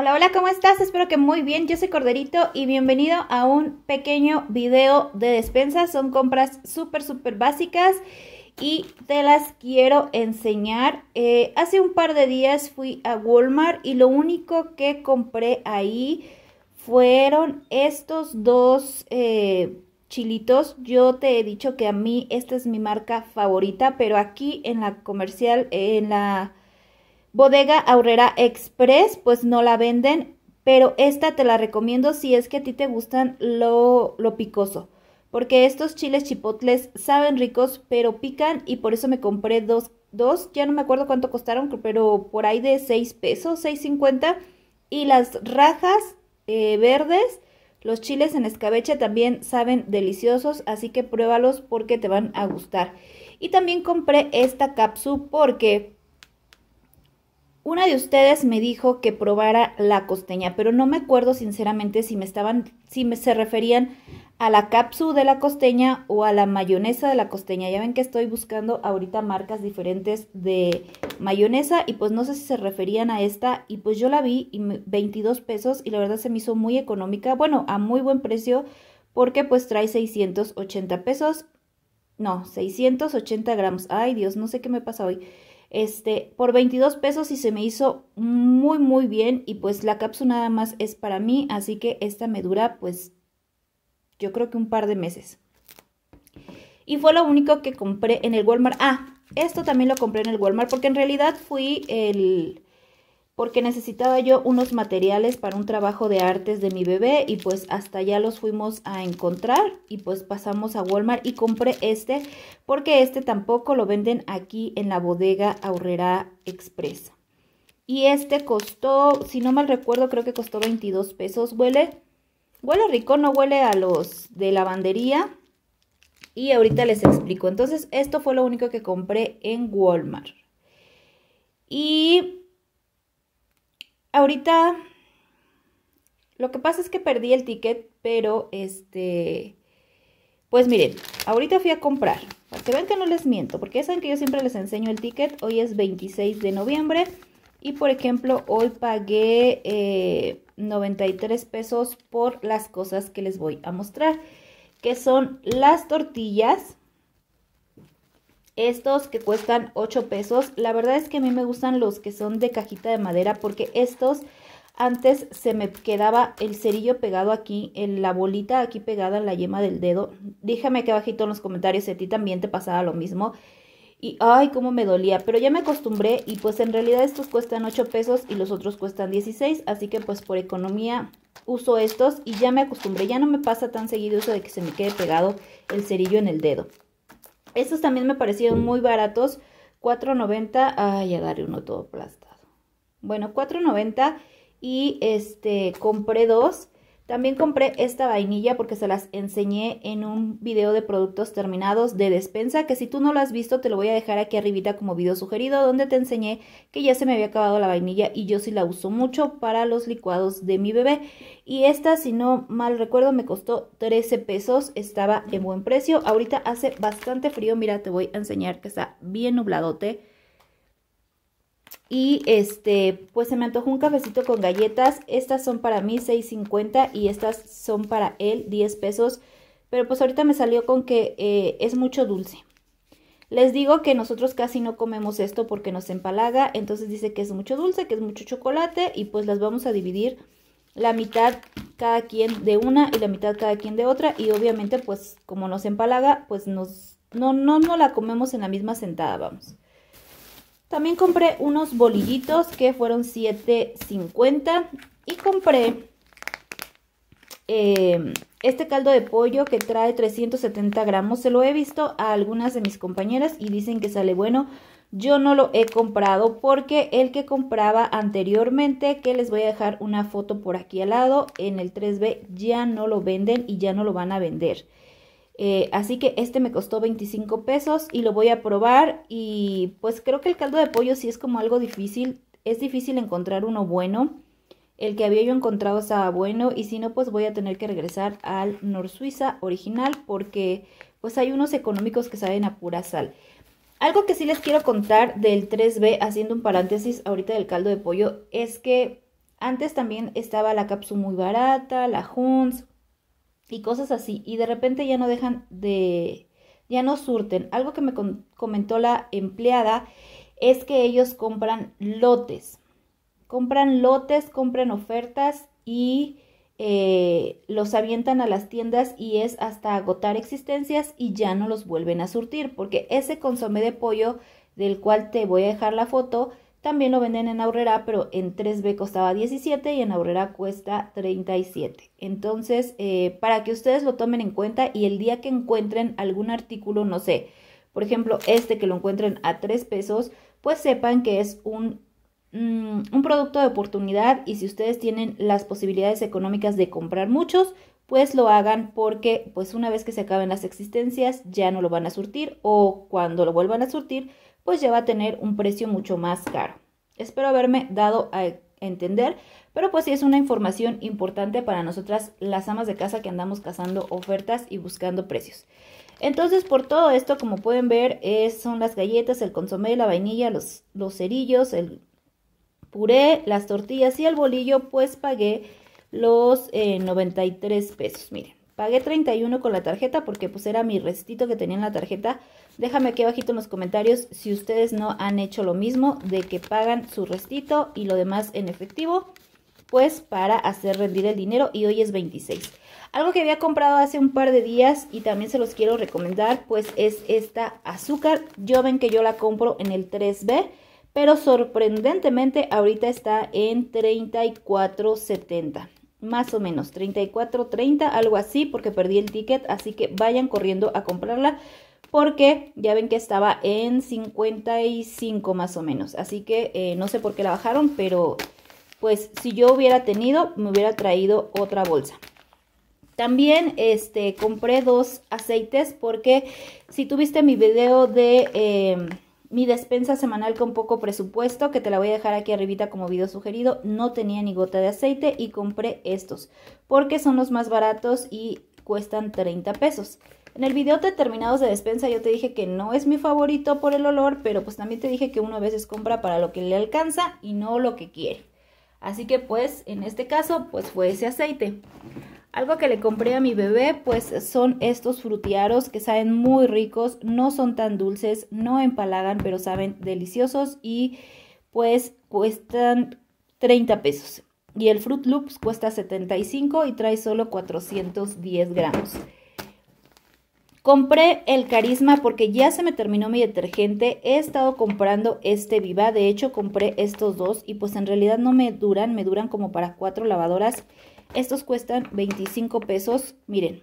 Hola, hola, ¿cómo estás? Espero que muy bien. Yo soy Corderito y bienvenido a un pequeño video de despensa. Son compras súper, súper básicas y te las quiero enseñar. Eh, hace un par de días fui a Walmart y lo único que compré ahí fueron estos dos eh, chilitos. Yo te he dicho que a mí esta es mi marca favorita, pero aquí en la comercial, en la Bodega Aurrera Express, pues no la venden, pero esta te la recomiendo si es que a ti te gustan lo, lo picoso. Porque estos chiles chipotles saben ricos, pero pican y por eso me compré dos, dos, ya no me acuerdo cuánto costaron, pero por ahí de 6 pesos, 6.50. Y las rajas eh, verdes, los chiles en escabeche también saben deliciosos, así que pruébalos porque te van a gustar. Y también compré esta capsu porque una de ustedes me dijo que probara la costeña, pero no me acuerdo sinceramente si me estaban, si me se referían a la cápsula de la costeña o a la mayonesa de la costeña. Ya ven que estoy buscando ahorita marcas diferentes de mayonesa y pues no sé si se referían a esta y pues yo la vi y 22 pesos y la verdad se me hizo muy económica, bueno, a muy buen precio porque pues trae 680 pesos, no, 680 gramos. Ay Dios, no sé qué me pasa hoy este, por 22 pesos y se me hizo muy, muy bien. Y pues la cápsula nada más es para mí, así que esta me dura pues yo creo que un par de meses. Y fue lo único que compré en el Walmart. Ah, esto también lo compré en el Walmart porque en realidad fui el porque necesitaba yo unos materiales para un trabajo de artes de mi bebé y pues hasta allá los fuimos a encontrar y pues pasamos a Walmart y compré este porque este tampoco lo venden aquí en la bodega Aurrera Expresa. Y este costó, si no mal recuerdo, creo que costó 22 pesos. Huele, huele rico, no huele a los de lavandería. Y ahorita les explico. Entonces, esto fue lo único que compré en Walmart. Y ahorita lo que pasa es que perdí el ticket, pero este, pues miren, ahorita fui a comprar. Para que vean que no les miento, porque ya saben que yo siempre les enseño el ticket. Hoy es 26 de noviembre y por ejemplo hoy pagué 93 eh, pesos por las cosas que les voy a mostrar, que son las tortillas estos que cuestan 8 pesos, la verdad es que a mí me gustan los que son de cajita de madera porque estos antes se me quedaba el cerillo pegado aquí, en la bolita aquí pegada en la yema del dedo. déjame que abajito en los comentarios si a ti también te pasaba lo mismo. Y ay, cómo me dolía, pero ya me acostumbré y pues en realidad estos cuestan 8 pesos y los otros cuestan 16, así que pues por economía uso estos y ya me acostumbré, ya no me pasa tan seguido eso de que se me quede pegado el cerillo en el dedo. Estos también me parecieron muy baratos. 4.90. Ay, daré uno todo aplastado. Bueno, 4.90 y este compré dos también compré esta vainilla porque se las enseñé en un video de productos terminados de despensa, que si tú no lo has visto te lo voy a dejar aquí arribita como video sugerido, donde te enseñé que ya se me había acabado la vainilla y yo sí la uso mucho para los licuados de mi bebé. Y esta, si no mal recuerdo, me costó 13 pesos, estaba en buen precio. Ahorita hace bastante frío, mira te voy a enseñar que está bien nubladote y este, pues se me antojó un cafecito con galletas. Estas son para mí 6.50 y estas son para él 10 pesos. Pero pues ahorita me salió con que eh, es mucho dulce. Les digo que nosotros casi no comemos esto porque nos empalaga. Entonces dice que es mucho dulce, que es mucho chocolate. Y pues las vamos a dividir la mitad cada quien de una y la mitad cada quien de otra. Y obviamente pues como nos empalaga, pues nos, no, no, no la comemos en la misma sentada, vamos. También compré unos bolillitos que fueron $7.50 y compré em, este caldo de pollo que trae 370 gramos. Se lo he visto a algunas de mis compañeras y dicen que sale bueno. Yo no lo he comprado porque el que compraba anteriormente, que les voy a dejar una foto por aquí al lado, en el 3B ya no lo venden y ya no lo van a vender. Eh, así que este me costó 25 pesos y lo voy a probar. Y pues creo que el caldo de pollo sí es como algo difícil. Es difícil encontrar uno bueno. El que había yo encontrado estaba bueno y si no pues voy a tener que regresar al Nor Suiza original porque pues hay unos económicos que saben a pura sal. Algo que sí les quiero contar del 3B, haciendo un paréntesis ahorita del caldo de pollo, es que antes también estaba la cápsula muy barata, la Huns, y cosas así, y de repente ya no dejan de, ya no surten. Algo que me comentó la empleada es que ellos compran lotes, compran lotes, compran ofertas y eh, los avientan a las tiendas y es hasta agotar existencias y ya no los vuelven a surtir, porque ese consomé de pollo del cual te voy a dejar la foto, también lo venden en Aurrera, pero en 3B costaba 17 y en Aurrera cuesta 37. Entonces, eh, para que ustedes lo tomen en cuenta y el día que encuentren algún artículo, no sé, por ejemplo, este que lo encuentren a 3 pesos, pues sepan que es un, mm, un producto de oportunidad y si ustedes tienen las posibilidades económicas de comprar muchos, pues lo hagan porque pues una vez que se acaben las existencias ya no lo van a surtir o cuando lo vuelvan a surtir pues ya va a tener un precio mucho más caro. Espero haberme dado a entender, pero pues sí es una información importante para nosotras las amas de casa que andamos cazando ofertas y buscando precios. Entonces, por todo esto, como pueden ver, es, son las galletas, el consomé, la vainilla, los, cerillos, el puré, las tortillas y el bolillo, pues pagué los 93 eh, pesos. Miren, pagué 31 con la tarjeta porque pues era mi restito que tenía en la tarjeta Déjame aquí abajito en los comentarios si ustedes no han hecho lo mismo de que pagan su restito y lo demás en efectivo, pues para hacer rendir el dinero y hoy es 26. Algo que había comprado hace un par de días y también se los quiero recomendar, pues es esta azúcar. Yo ven que yo la compro en el 3B, pero sorprendentemente ahorita está en 34.70. Más o menos, 34.30, algo así, porque perdí el ticket, así que vayan corriendo a comprarla porque ya ven que estaba en 55 más o menos. Así que eh, no sé por qué la bajaron, pero pues si yo hubiera tenido, me hubiera traído otra bolsa. También este, compré dos aceites porque si tuviste mi video de eh, mi despensa semanal con poco presupuesto, que te la voy a dejar aquí arribita como video sugerido, no tenía ni gota de aceite y compré estos porque son los más baratos y cuestan 30 pesos. En el video de terminados de despensa yo te dije que no es mi favorito por el olor, pero pues también te dije que uno a veces compra para lo que le alcanza y no lo que quiere. Así que pues en este caso pues fue ese aceite. Algo que le compré a mi bebé pues son estos frutiaros que saben muy ricos, no son tan dulces, no empalagan, pero saben deliciosos y pues cuestan 30 pesos. Y el Fruit Loops cuesta 75 y trae solo 410 gramos. Compré el Carisma porque ya se me terminó mi detergente. He estado comprando este Viva. De hecho, compré estos dos y pues en realidad no me duran. Me duran como para cuatro lavadoras. Estos cuestan 25 pesos. Miren.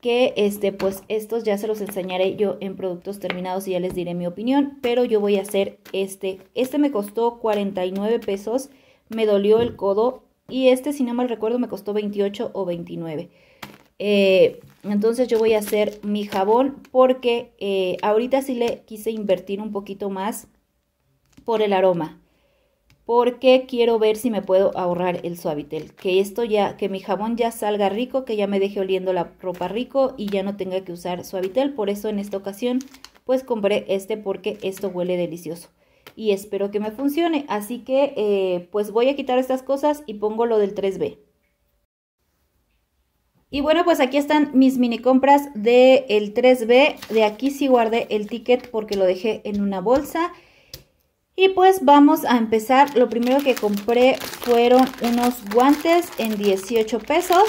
Que este, pues estos ya se los enseñaré yo en productos terminados y ya les diré mi opinión. Pero yo voy a hacer este. Este me costó 49 pesos. Me dolió el codo. Y este, si no mal recuerdo, me costó 28 o 29. Eh entonces yo voy a hacer mi jabón porque eh, ahorita sí le quise invertir un poquito más por el aroma. Porque quiero ver si me puedo ahorrar el suavitel. Que esto ya, que mi jabón ya salga rico, que ya me deje oliendo la ropa rico y ya no tenga que usar suavitel. Por eso en esta ocasión pues compré este porque esto huele delicioso. Y espero que me funcione. Así que eh, pues voy a quitar estas cosas y pongo lo del 3B. Y bueno, pues aquí están mis mini compras del el 3B. De aquí sí guardé el ticket porque lo dejé en una bolsa. Y pues vamos a empezar. Lo primero que compré fueron unos guantes en 18 pesos.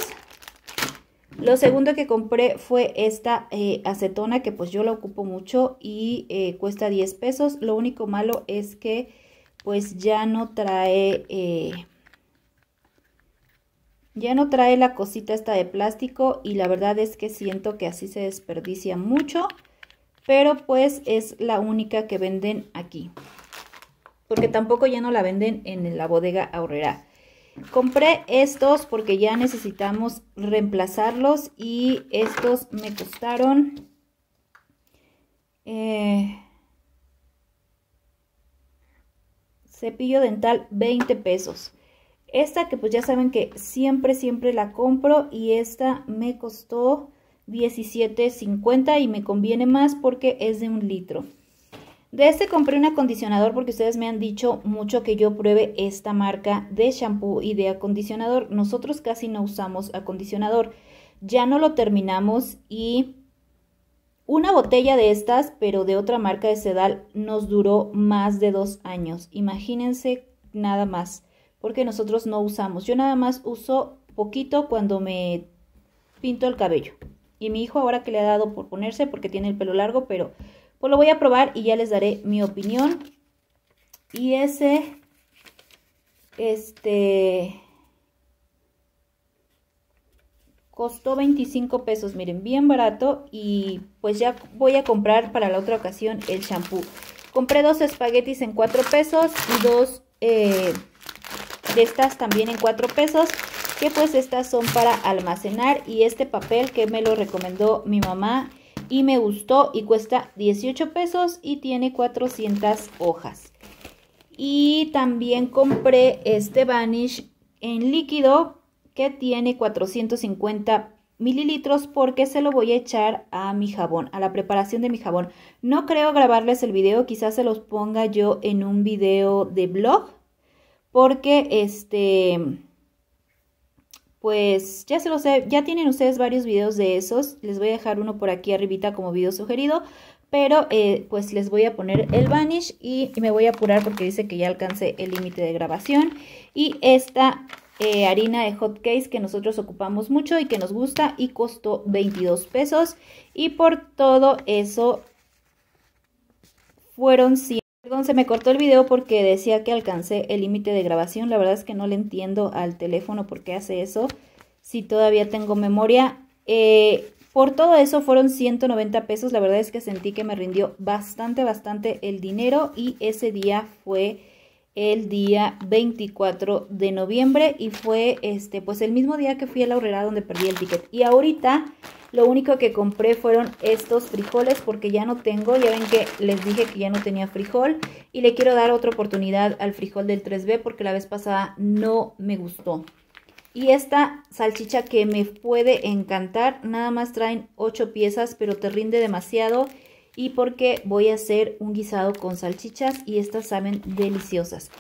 Lo segundo que compré fue esta eh, acetona que pues yo la ocupo mucho y eh, cuesta 10 pesos. Lo único malo es que pues ya no trae... Eh, ya no trae la cosita esta de plástico y la verdad es que siento que así se desperdicia mucho. Pero pues es la única que venden aquí. Porque tampoco ya no la venden en la bodega ahorrera. Compré estos porque ya necesitamos reemplazarlos y estos me costaron... Eh, cepillo dental 20 pesos. Esta que pues ya saben que siempre, siempre la compro y esta me costó $17.50 y me conviene más porque es de un litro. De este compré un acondicionador porque ustedes me han dicho mucho que yo pruebe esta marca de shampoo y de acondicionador. Nosotros casi no usamos acondicionador. Ya no lo terminamos y una botella de estas, pero de otra marca de Sedal, nos duró más de dos años. Imagínense nada más porque nosotros no usamos. Yo nada más uso poquito cuando me pinto el cabello. Y mi hijo ahora que le ha dado por ponerse porque tiene el pelo largo, pero pues lo voy a probar y ya les daré mi opinión. Y ese, este, costó 25 pesos, miren, bien barato y pues ya voy a comprar para la otra ocasión el shampoo. Compré dos espaguetis en 4 pesos y dos... Eh, de estas también en 4 pesos, que pues estas son para almacenar y este papel que me lo recomendó mi mamá y me gustó y cuesta 18 pesos y tiene 400 hojas. Y también compré este vanish en líquido que tiene 450 mililitros porque se lo voy a echar a mi jabón, a la preparación de mi jabón. No creo grabarles el video, quizás se los ponga yo en un video de blog porque este, pues ya se lo sé ya tienen ustedes varios videos de esos, les voy a dejar uno por aquí arribita como video sugerido, pero eh, pues les voy a poner el vanish y me voy a apurar porque dice que ya alcancé el límite de grabación y esta eh, harina de hot case que nosotros ocupamos mucho y que nos gusta y costó 22 pesos y por todo eso fueron 100 Perdón, se me cortó el video porque decía que alcancé el límite de grabación. La verdad es que no le entiendo al teléfono por qué hace eso. Si todavía tengo memoria. Eh, por todo eso fueron 190 pesos. La verdad es que sentí que me rindió bastante, bastante el dinero. Y ese día fue el día 24 de noviembre y fue este pues el mismo día que fui a la horrera donde perdí el ticket y ahorita lo único que compré fueron estos frijoles porque ya no tengo ya ven que les dije que ya no tenía frijol y le quiero dar otra oportunidad al frijol del 3B porque la vez pasada no me gustó y esta salchicha que me puede encantar nada más traen 8 piezas pero te rinde demasiado y porque voy a hacer un guisado con salchichas y estas saben deliciosas.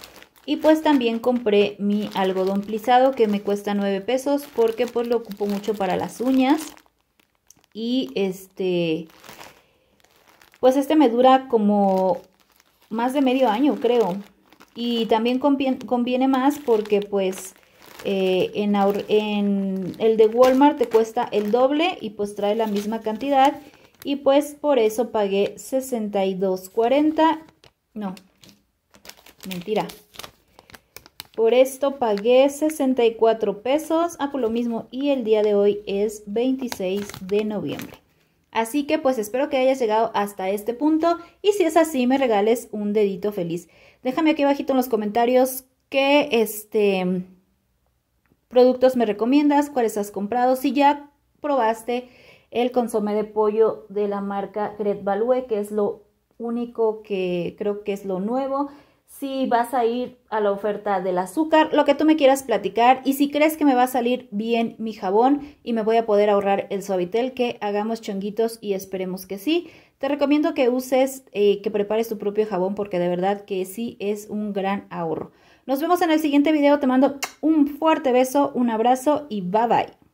Y pues también compré mi algodón plisado que me cuesta 9 pesos porque pues lo ocupo mucho para las uñas. Y este, pues este me dura como más de medio año creo. Y también conviene, más porque pues eh, en, en el de Walmart te cuesta el doble y pues trae la misma cantidad y pues por eso pagué 62.40, no, mentira. Por esto pagué 64 pesos, ah, por lo mismo, y el día de hoy es 26 de noviembre. Así que pues espero que hayas llegado hasta este punto y si es así me regales un dedito feliz. Déjame aquí abajito en los comentarios qué este productos me recomiendas, cuáles has comprado, si ya probaste el consomé de pollo de la marca Gret Value, que es lo único que creo que es lo nuevo. Si vas a ir a la oferta del azúcar, lo que tú me quieras platicar y si crees que me va a salir bien mi jabón y me voy a poder ahorrar el suavitel, que hagamos chonguitos y esperemos que sí. Te recomiendo que uses, eh, que prepares tu propio jabón porque de verdad que sí es un gran ahorro. Nos vemos en el siguiente video, te mando un fuerte beso, un abrazo y bye bye.